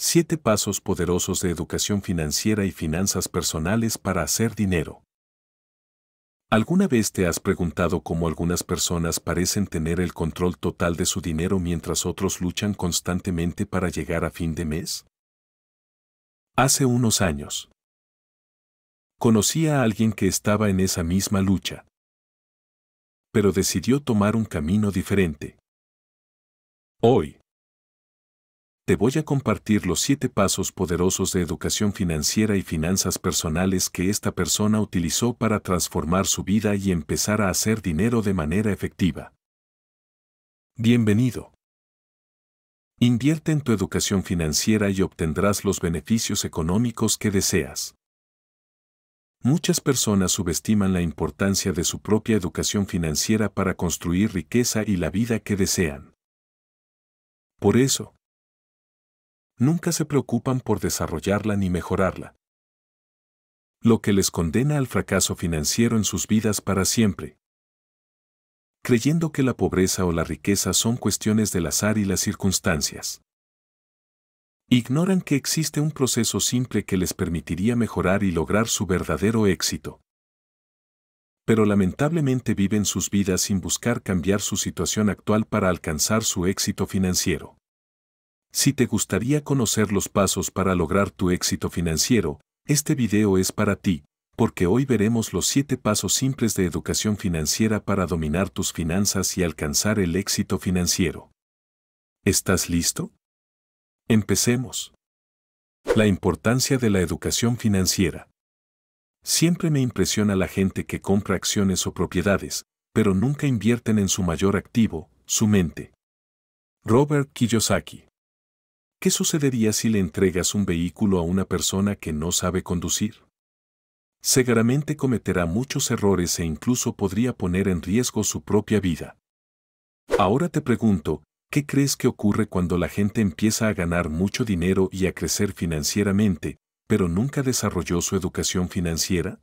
Siete pasos poderosos de educación financiera y finanzas personales para hacer dinero. ¿Alguna vez te has preguntado cómo algunas personas parecen tener el control total de su dinero mientras otros luchan constantemente para llegar a fin de mes? Hace unos años. Conocí a alguien que estaba en esa misma lucha. Pero decidió tomar un camino diferente. Hoy, te voy a compartir los siete pasos poderosos de educación financiera y finanzas personales que esta persona utilizó para transformar su vida y empezar a hacer dinero de manera efectiva. Bienvenido. Invierte en tu educación financiera y obtendrás los beneficios económicos que deseas. Muchas personas subestiman la importancia de su propia educación financiera para construir riqueza y la vida que desean. Por eso, nunca se preocupan por desarrollarla ni mejorarla. Lo que les condena al fracaso financiero en sus vidas para siempre. Creyendo que la pobreza o la riqueza son cuestiones del azar y las circunstancias. Ignoran que existe un proceso simple que les permitiría mejorar y lograr su verdadero éxito. Pero lamentablemente viven sus vidas sin buscar cambiar su situación actual para alcanzar su éxito financiero. Si te gustaría conocer los pasos para lograr tu éxito financiero, este video es para ti, porque hoy veremos los 7 pasos simples de educación financiera para dominar tus finanzas y alcanzar el éxito financiero. ¿Estás listo? Empecemos. La importancia de la educación financiera. Siempre me impresiona la gente que compra acciones o propiedades, pero nunca invierten en su mayor activo, su mente. Robert Kiyosaki ¿Qué sucedería si le entregas un vehículo a una persona que no sabe conducir? Seguramente cometerá muchos errores e incluso podría poner en riesgo su propia vida. Ahora te pregunto, ¿qué crees que ocurre cuando la gente empieza a ganar mucho dinero y a crecer financieramente, pero nunca desarrolló su educación financiera?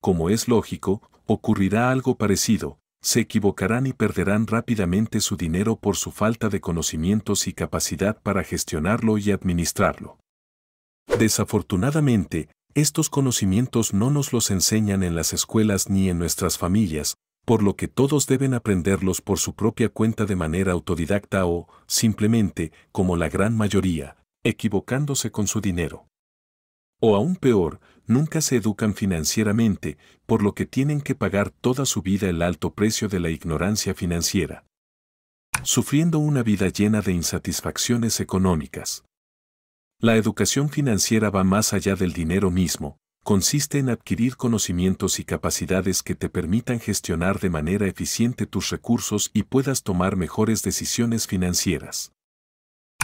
Como es lógico, ocurrirá algo parecido, se equivocarán y perderán rápidamente su dinero por su falta de conocimientos y capacidad para gestionarlo y administrarlo. Desafortunadamente, estos conocimientos no nos los enseñan en las escuelas ni en nuestras familias, por lo que todos deben aprenderlos por su propia cuenta de manera autodidacta o, simplemente, como la gran mayoría, equivocándose con su dinero. O aún peor, nunca se educan financieramente, por lo que tienen que pagar toda su vida el alto precio de la ignorancia financiera. Sufriendo una vida llena de insatisfacciones económicas. La educación financiera va más allá del dinero mismo, consiste en adquirir conocimientos y capacidades que te permitan gestionar de manera eficiente tus recursos y puedas tomar mejores decisiones financieras.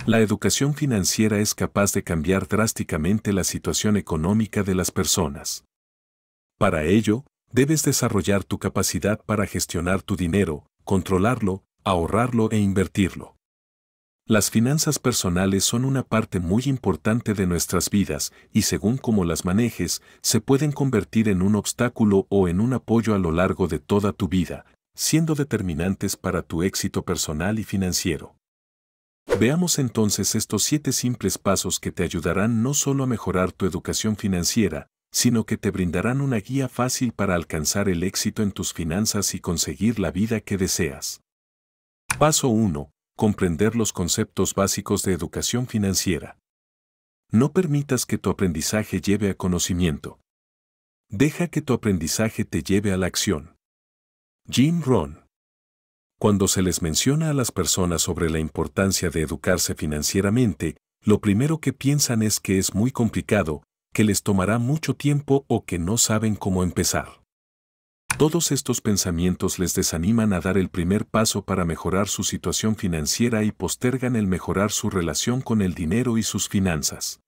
La educación financiera es capaz de cambiar drásticamente la situación económica de las personas. Para ello, debes desarrollar tu capacidad para gestionar tu dinero, controlarlo, ahorrarlo e invertirlo. Las finanzas personales son una parte muy importante de nuestras vidas y según cómo las manejes, se pueden convertir en un obstáculo o en un apoyo a lo largo de toda tu vida, siendo determinantes para tu éxito personal y financiero. Veamos entonces estos siete simples pasos que te ayudarán no solo a mejorar tu educación financiera, sino que te brindarán una guía fácil para alcanzar el éxito en tus finanzas y conseguir la vida que deseas. Paso 1. Comprender los conceptos básicos de educación financiera. No permitas que tu aprendizaje lleve a conocimiento. Deja que tu aprendizaje te lleve a la acción. Jim Ron cuando se les menciona a las personas sobre la importancia de educarse financieramente, lo primero que piensan es que es muy complicado, que les tomará mucho tiempo o que no saben cómo empezar. Todos estos pensamientos les desaniman a dar el primer paso para mejorar su situación financiera y postergan el mejorar su relación con el dinero y sus finanzas.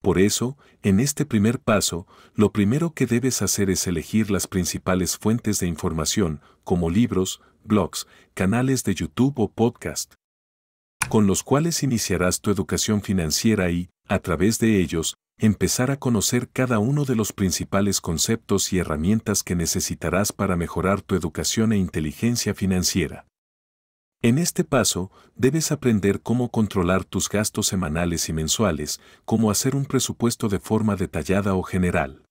Por eso, en este primer paso, lo primero que debes hacer es elegir las principales fuentes de información, como libros, blogs, canales de YouTube o podcast, con los cuales iniciarás tu educación financiera y, a través de ellos, empezar a conocer cada uno de los principales conceptos y herramientas que necesitarás para mejorar tu educación e inteligencia financiera. En este paso, debes aprender cómo controlar tus gastos semanales y mensuales, cómo hacer un presupuesto de forma detallada o general.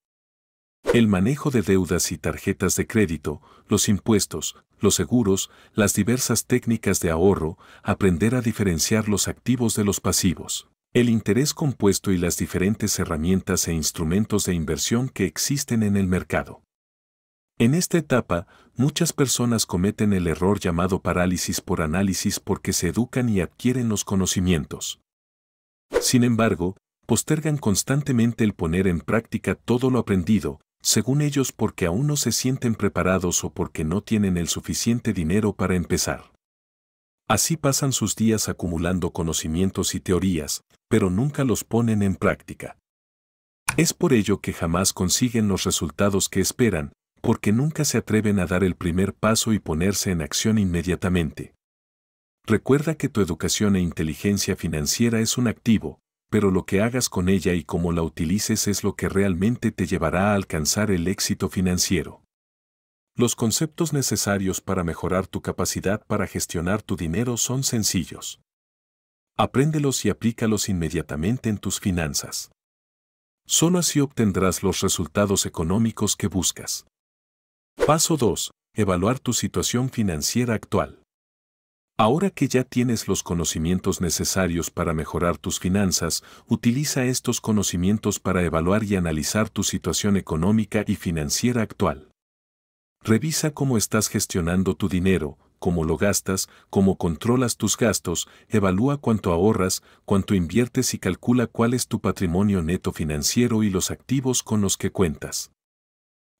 El manejo de deudas y tarjetas de crédito, los impuestos, los seguros, las diversas técnicas de ahorro, aprender a diferenciar los activos de los pasivos, el interés compuesto y las diferentes herramientas e instrumentos de inversión que existen en el mercado. En esta etapa, muchas personas cometen el error llamado parálisis por análisis porque se educan y adquieren los conocimientos. Sin embargo, postergan constantemente el poner en práctica todo lo aprendido, según ellos porque aún no se sienten preparados o porque no tienen el suficiente dinero para empezar. Así pasan sus días acumulando conocimientos y teorías, pero nunca los ponen en práctica. Es por ello que jamás consiguen los resultados que esperan, porque nunca se atreven a dar el primer paso y ponerse en acción inmediatamente. Recuerda que tu educación e inteligencia financiera es un activo, pero lo que hagas con ella y cómo la utilices es lo que realmente te llevará a alcanzar el éxito financiero. Los conceptos necesarios para mejorar tu capacidad para gestionar tu dinero son sencillos. Apréndelos y aplícalos inmediatamente en tus finanzas. Solo así obtendrás los resultados económicos que buscas. Paso 2. Evaluar tu situación financiera actual. Ahora que ya tienes los conocimientos necesarios para mejorar tus finanzas, utiliza estos conocimientos para evaluar y analizar tu situación económica y financiera actual. Revisa cómo estás gestionando tu dinero, cómo lo gastas, cómo controlas tus gastos, evalúa cuánto ahorras, cuánto inviertes y calcula cuál es tu patrimonio neto financiero y los activos con los que cuentas.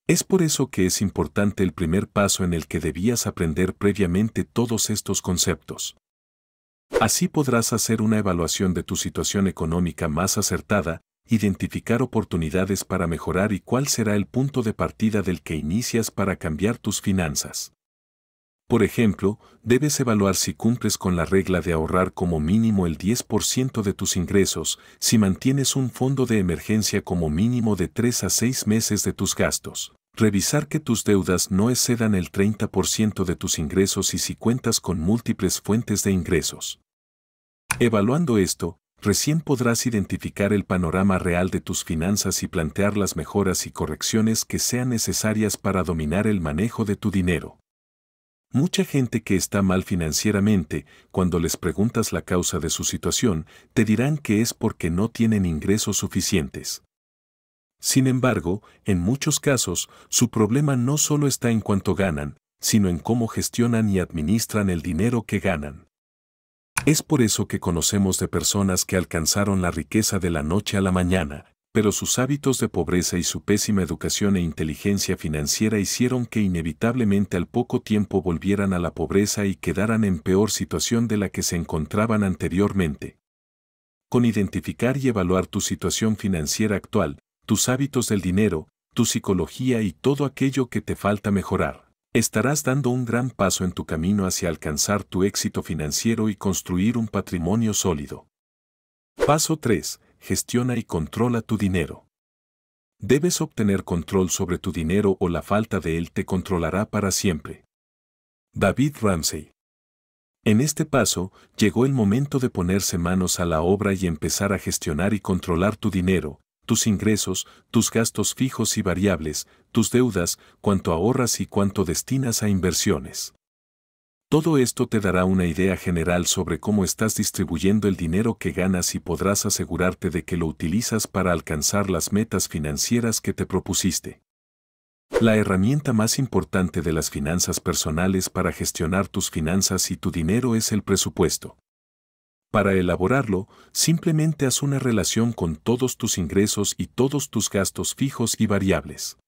Es por eso que es importante el primer paso en el que debías aprender previamente todos estos conceptos. Así podrás hacer una evaluación de tu situación económica más acertada, identificar oportunidades para mejorar y cuál será el punto de partida del que inicias para cambiar tus finanzas. Por ejemplo, debes evaluar si cumples con la regla de ahorrar como mínimo el 10% de tus ingresos, si mantienes un fondo de emergencia como mínimo de 3 a 6 meses de tus gastos. Revisar que tus deudas no excedan el 30% de tus ingresos y si cuentas con múltiples fuentes de ingresos. Evaluando esto, recién podrás identificar el panorama real de tus finanzas y plantear las mejoras y correcciones que sean necesarias para dominar el manejo de tu dinero. Mucha gente que está mal financieramente, cuando les preguntas la causa de su situación, te dirán que es porque no tienen ingresos suficientes. Sin embargo, en muchos casos, su problema no solo está en cuánto ganan, sino en cómo gestionan y administran el dinero que ganan. Es por eso que conocemos de personas que alcanzaron la riqueza de la noche a la mañana, pero sus hábitos de pobreza y su pésima educación e inteligencia financiera hicieron que inevitablemente al poco tiempo volvieran a la pobreza y quedaran en peor situación de la que se encontraban anteriormente. Con identificar y evaluar tu situación financiera actual, tus hábitos del dinero, tu psicología y todo aquello que te falta mejorar. Estarás dando un gran paso en tu camino hacia alcanzar tu éxito financiero y construir un patrimonio sólido. Paso 3. Gestiona y controla tu dinero. Debes obtener control sobre tu dinero o la falta de él te controlará para siempre. David Ramsey. En este paso, llegó el momento de ponerse manos a la obra y empezar a gestionar y controlar tu dinero, tus ingresos, tus gastos fijos y variables, tus deudas, cuánto ahorras y cuánto destinas a inversiones. Todo esto te dará una idea general sobre cómo estás distribuyendo el dinero que ganas y podrás asegurarte de que lo utilizas para alcanzar las metas financieras que te propusiste. La herramienta más importante de las finanzas personales para gestionar tus finanzas y tu dinero es el presupuesto. Para elaborarlo, simplemente haz una relación con todos tus ingresos y todos tus gastos fijos y variables.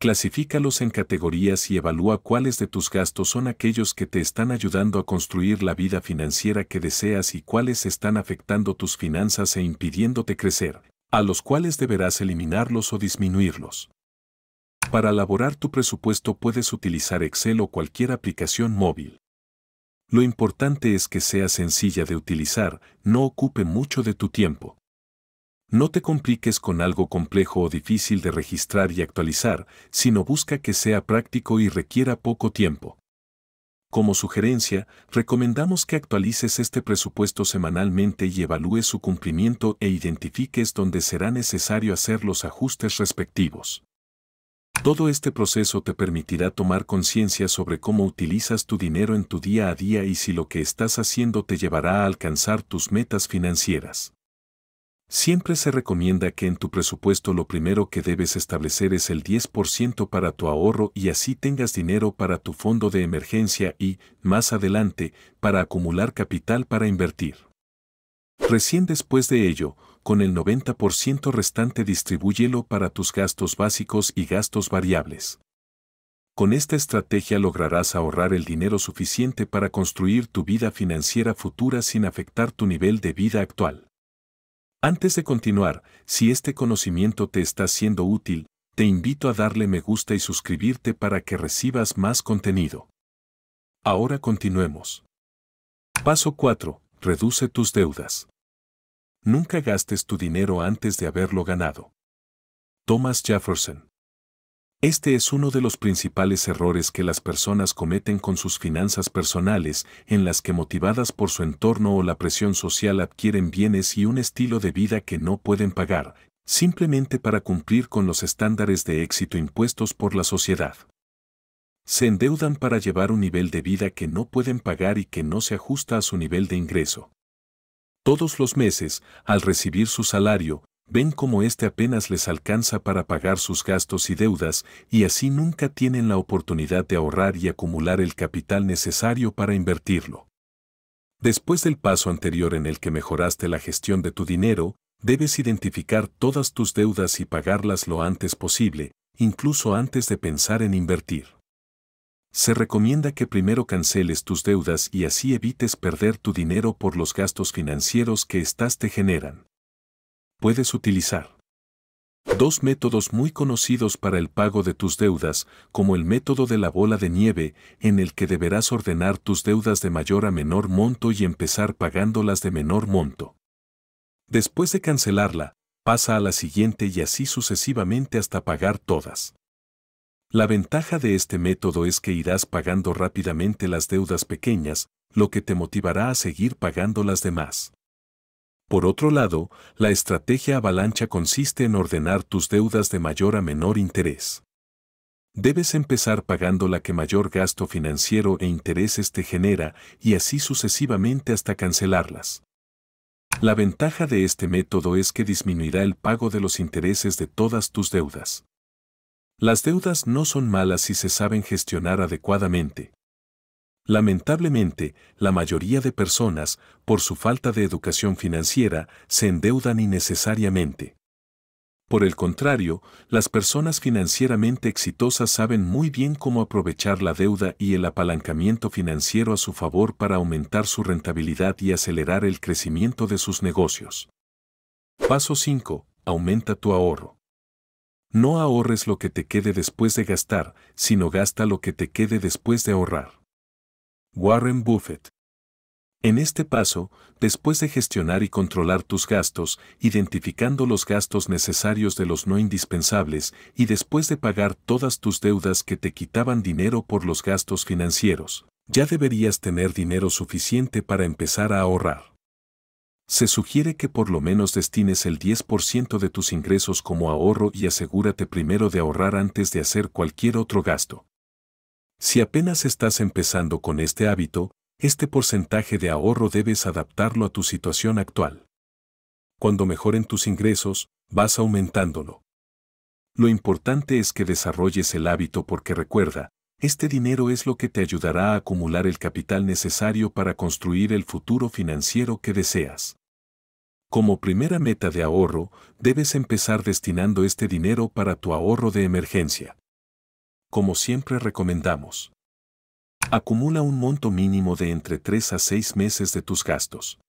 Clasifícalos en categorías y evalúa cuáles de tus gastos son aquellos que te están ayudando a construir la vida financiera que deseas y cuáles están afectando tus finanzas e impidiéndote crecer, a los cuales deberás eliminarlos o disminuirlos. Para elaborar tu presupuesto puedes utilizar Excel o cualquier aplicación móvil. Lo importante es que sea sencilla de utilizar, no ocupe mucho de tu tiempo. No te compliques con algo complejo o difícil de registrar y actualizar, sino busca que sea práctico y requiera poco tiempo. Como sugerencia, recomendamos que actualices este presupuesto semanalmente y evalúes su cumplimiento e identifiques donde será necesario hacer los ajustes respectivos. Todo este proceso te permitirá tomar conciencia sobre cómo utilizas tu dinero en tu día a día y si lo que estás haciendo te llevará a alcanzar tus metas financieras. Siempre se recomienda que en tu presupuesto lo primero que debes establecer es el 10% para tu ahorro y así tengas dinero para tu fondo de emergencia y, más adelante, para acumular capital para invertir. Recién después de ello, con el 90% restante distribúyelo para tus gastos básicos y gastos variables. Con esta estrategia lograrás ahorrar el dinero suficiente para construir tu vida financiera futura sin afectar tu nivel de vida actual. Antes de continuar, si este conocimiento te está siendo útil, te invito a darle me gusta y suscribirte para que recibas más contenido. Ahora continuemos. Paso 4. Reduce tus deudas. Nunca gastes tu dinero antes de haberlo ganado. Thomas Jefferson. Este es uno de los principales errores que las personas cometen con sus finanzas personales, en las que motivadas por su entorno o la presión social adquieren bienes y un estilo de vida que no pueden pagar, simplemente para cumplir con los estándares de éxito impuestos por la sociedad. Se endeudan para llevar un nivel de vida que no pueden pagar y que no se ajusta a su nivel de ingreso. Todos los meses, al recibir su salario, ven cómo éste apenas les alcanza para pagar sus gastos y deudas y así nunca tienen la oportunidad de ahorrar y acumular el capital necesario para invertirlo. Después del paso anterior en el que mejoraste la gestión de tu dinero, debes identificar todas tus deudas y pagarlas lo antes posible, incluso antes de pensar en invertir. Se recomienda que primero canceles tus deudas y así evites perder tu dinero por los gastos financieros que estas te generan. Puedes utilizar dos métodos muy conocidos para el pago de tus deudas, como el método de la bola de nieve, en el que deberás ordenar tus deudas de mayor a menor monto y empezar pagándolas de menor monto. Después de cancelarla, pasa a la siguiente y así sucesivamente hasta pagar todas. La ventaja de este método es que irás pagando rápidamente las deudas pequeñas, lo que te motivará a seguir pagando las demás. Por otro lado, la estrategia avalancha consiste en ordenar tus deudas de mayor a menor interés. Debes empezar pagando la que mayor gasto financiero e intereses te genera y así sucesivamente hasta cancelarlas. La ventaja de este método es que disminuirá el pago de los intereses de todas tus deudas. Las deudas no son malas si se saben gestionar adecuadamente. Lamentablemente, la mayoría de personas, por su falta de educación financiera, se endeudan innecesariamente. Por el contrario, las personas financieramente exitosas saben muy bien cómo aprovechar la deuda y el apalancamiento financiero a su favor para aumentar su rentabilidad y acelerar el crecimiento de sus negocios. Paso 5. Aumenta tu ahorro. No ahorres lo que te quede después de gastar, sino gasta lo que te quede después de ahorrar. Warren Buffett. En este paso, después de gestionar y controlar tus gastos, identificando los gastos necesarios de los no indispensables y después de pagar todas tus deudas que te quitaban dinero por los gastos financieros, ya deberías tener dinero suficiente para empezar a ahorrar se sugiere que por lo menos destines el 10% de tus ingresos como ahorro y asegúrate primero de ahorrar antes de hacer cualquier otro gasto. Si apenas estás empezando con este hábito, este porcentaje de ahorro debes adaptarlo a tu situación actual. Cuando mejoren tus ingresos, vas aumentándolo. Lo importante es que desarrolles el hábito porque recuerda, este dinero es lo que te ayudará a acumular el capital necesario para construir el futuro financiero que deseas. Como primera meta de ahorro, debes empezar destinando este dinero para tu ahorro de emergencia. Como siempre recomendamos, acumula un monto mínimo de entre 3 a 6 meses de tus gastos.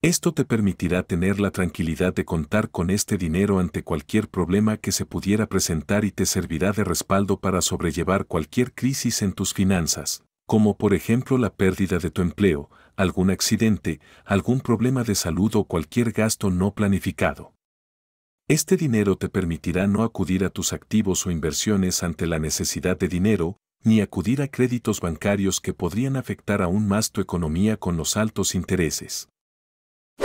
Esto te permitirá tener la tranquilidad de contar con este dinero ante cualquier problema que se pudiera presentar y te servirá de respaldo para sobrellevar cualquier crisis en tus finanzas, como por ejemplo la pérdida de tu empleo, algún accidente, algún problema de salud o cualquier gasto no planificado. Este dinero te permitirá no acudir a tus activos o inversiones ante la necesidad de dinero, ni acudir a créditos bancarios que podrían afectar aún más tu economía con los altos intereses.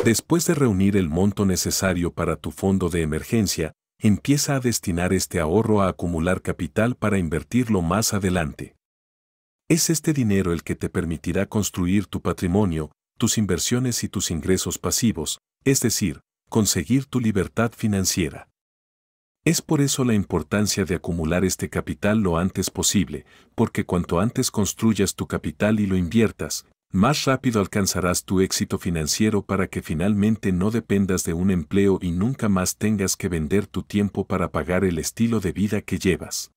Después de reunir el monto necesario para tu fondo de emergencia, empieza a destinar este ahorro a acumular capital para invertirlo más adelante. Es este dinero el que te permitirá construir tu patrimonio, tus inversiones y tus ingresos pasivos, es decir, conseguir tu libertad financiera. Es por eso la importancia de acumular este capital lo antes posible, porque cuanto antes construyas tu capital y lo inviertas, más rápido alcanzarás tu éxito financiero para que finalmente no dependas de un empleo y nunca más tengas que vender tu tiempo para pagar el estilo de vida que llevas.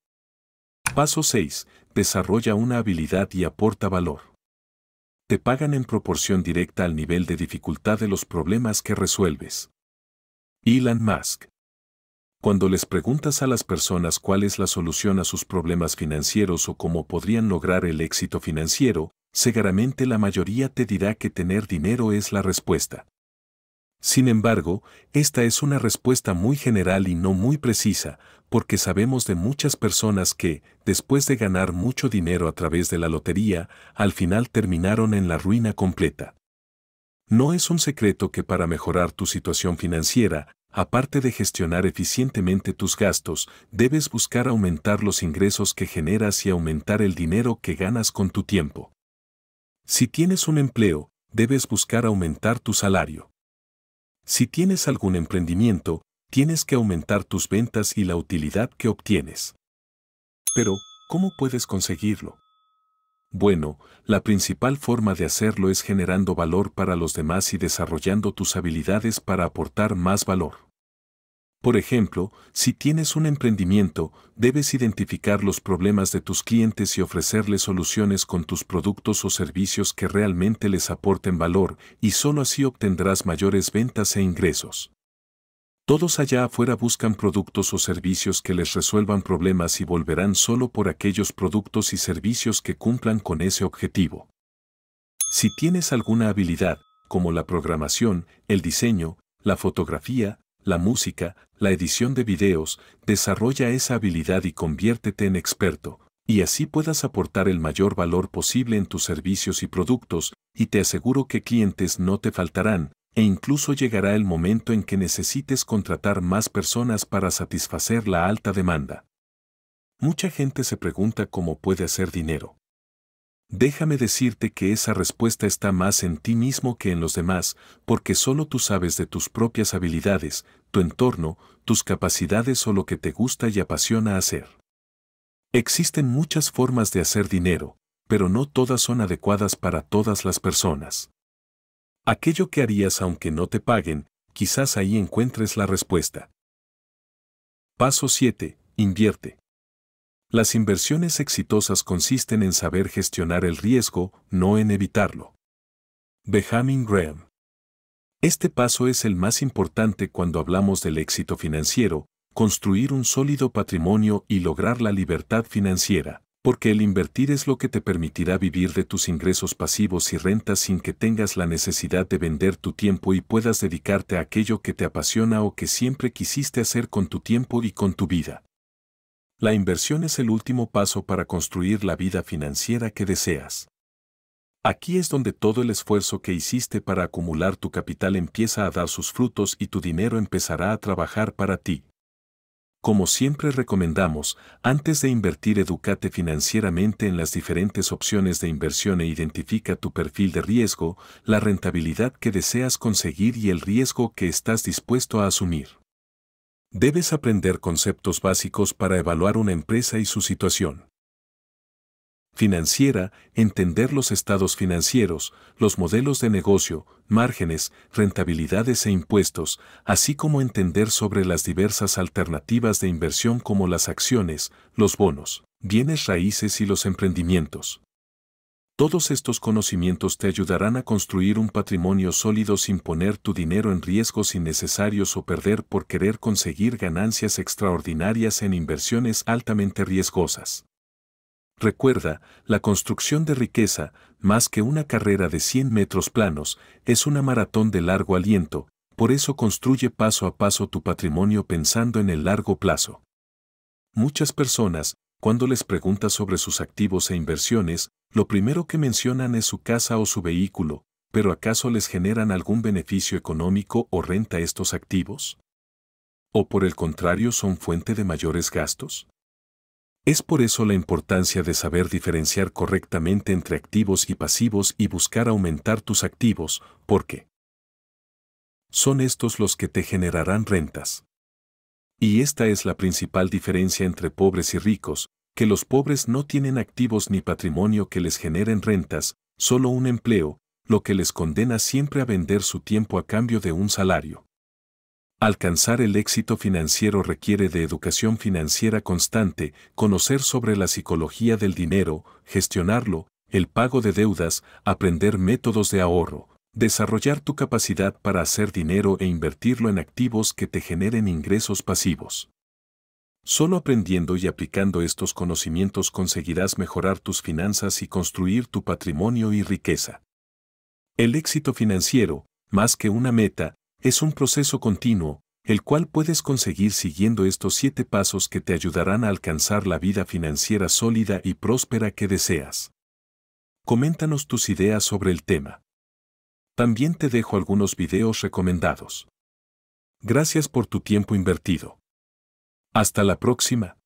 Paso 6. Desarrolla una habilidad y aporta valor. Te pagan en proporción directa al nivel de dificultad de los problemas que resuelves. Elon Musk. Cuando les preguntas a las personas cuál es la solución a sus problemas financieros o cómo podrían lograr el éxito financiero, seguramente la mayoría te dirá que tener dinero es la respuesta. Sin embargo, esta es una respuesta muy general y no muy precisa, porque sabemos de muchas personas que, después de ganar mucho dinero a través de la lotería, al final terminaron en la ruina completa. No es un secreto que para mejorar tu situación financiera, aparte de gestionar eficientemente tus gastos, debes buscar aumentar los ingresos que generas y aumentar el dinero que ganas con tu tiempo. Si tienes un empleo, debes buscar aumentar tu salario. Si tienes algún emprendimiento, tienes que aumentar tus ventas y la utilidad que obtienes. Pero, ¿cómo puedes conseguirlo? Bueno, la principal forma de hacerlo es generando valor para los demás y desarrollando tus habilidades para aportar más valor. Por ejemplo, si tienes un emprendimiento, debes identificar los problemas de tus clientes y ofrecerles soluciones con tus productos o servicios que realmente les aporten valor, y solo así obtendrás mayores ventas e ingresos. Todos allá afuera buscan productos o servicios que les resuelvan problemas y volverán solo por aquellos productos y servicios que cumplan con ese objetivo. Si tienes alguna habilidad, como la programación, el diseño, la fotografía, la música, la edición de videos, desarrolla esa habilidad y conviértete en experto, y así puedas aportar el mayor valor posible en tus servicios y productos, y te aseguro que clientes no te faltarán, e incluso llegará el momento en que necesites contratar más personas para satisfacer la alta demanda. Mucha gente se pregunta cómo puede hacer dinero. Déjame decirte que esa respuesta está más en ti mismo que en los demás, porque solo tú sabes de tus propias habilidades, tu entorno, tus capacidades o lo que te gusta y apasiona hacer. Existen muchas formas de hacer dinero, pero no todas son adecuadas para todas las personas. Aquello que harías aunque no te paguen, quizás ahí encuentres la respuesta. Paso 7. Invierte. Las inversiones exitosas consisten en saber gestionar el riesgo, no en evitarlo. Benjamin Graham. Este paso es el más importante cuando hablamos del éxito financiero, construir un sólido patrimonio y lograr la libertad financiera, porque el invertir es lo que te permitirá vivir de tus ingresos pasivos y rentas sin que tengas la necesidad de vender tu tiempo y puedas dedicarte a aquello que te apasiona o que siempre quisiste hacer con tu tiempo y con tu vida. La inversión es el último paso para construir la vida financiera que deseas. Aquí es donde todo el esfuerzo que hiciste para acumular tu capital empieza a dar sus frutos y tu dinero empezará a trabajar para ti. Como siempre recomendamos, antes de invertir educate financieramente en las diferentes opciones de inversión e identifica tu perfil de riesgo, la rentabilidad que deseas conseguir y el riesgo que estás dispuesto a asumir. Debes aprender conceptos básicos para evaluar una empresa y su situación. Financiera, entender los estados financieros, los modelos de negocio, márgenes, rentabilidades e impuestos, así como entender sobre las diversas alternativas de inversión como las acciones, los bonos, bienes raíces y los emprendimientos. Todos estos conocimientos te ayudarán a construir un patrimonio sólido sin poner tu dinero en riesgos innecesarios o perder por querer conseguir ganancias extraordinarias en inversiones altamente riesgosas. Recuerda, la construcción de riqueza, más que una carrera de 100 metros planos, es una maratón de largo aliento, por eso construye paso a paso tu patrimonio pensando en el largo plazo. Muchas personas, cuando les preguntas sobre sus activos e inversiones, lo primero que mencionan es su casa o su vehículo, pero ¿acaso les generan algún beneficio económico o renta estos activos? ¿O por el contrario son fuente de mayores gastos? Es por eso la importancia de saber diferenciar correctamente entre activos y pasivos y buscar aumentar tus activos, porque son estos los que te generarán rentas. Y esta es la principal diferencia entre pobres y ricos, que los pobres no tienen activos ni patrimonio que les generen rentas, solo un empleo, lo que les condena siempre a vender su tiempo a cambio de un salario. Alcanzar el éxito financiero requiere de educación financiera constante, conocer sobre la psicología del dinero, gestionarlo, el pago de deudas, aprender métodos de ahorro, Desarrollar tu capacidad para hacer dinero e invertirlo en activos que te generen ingresos pasivos. Solo aprendiendo y aplicando estos conocimientos conseguirás mejorar tus finanzas y construir tu patrimonio y riqueza. El éxito financiero, más que una meta, es un proceso continuo, el cual puedes conseguir siguiendo estos siete pasos que te ayudarán a alcanzar la vida financiera sólida y próspera que deseas. Coméntanos tus ideas sobre el tema. También te dejo algunos videos recomendados. Gracias por tu tiempo invertido. Hasta la próxima.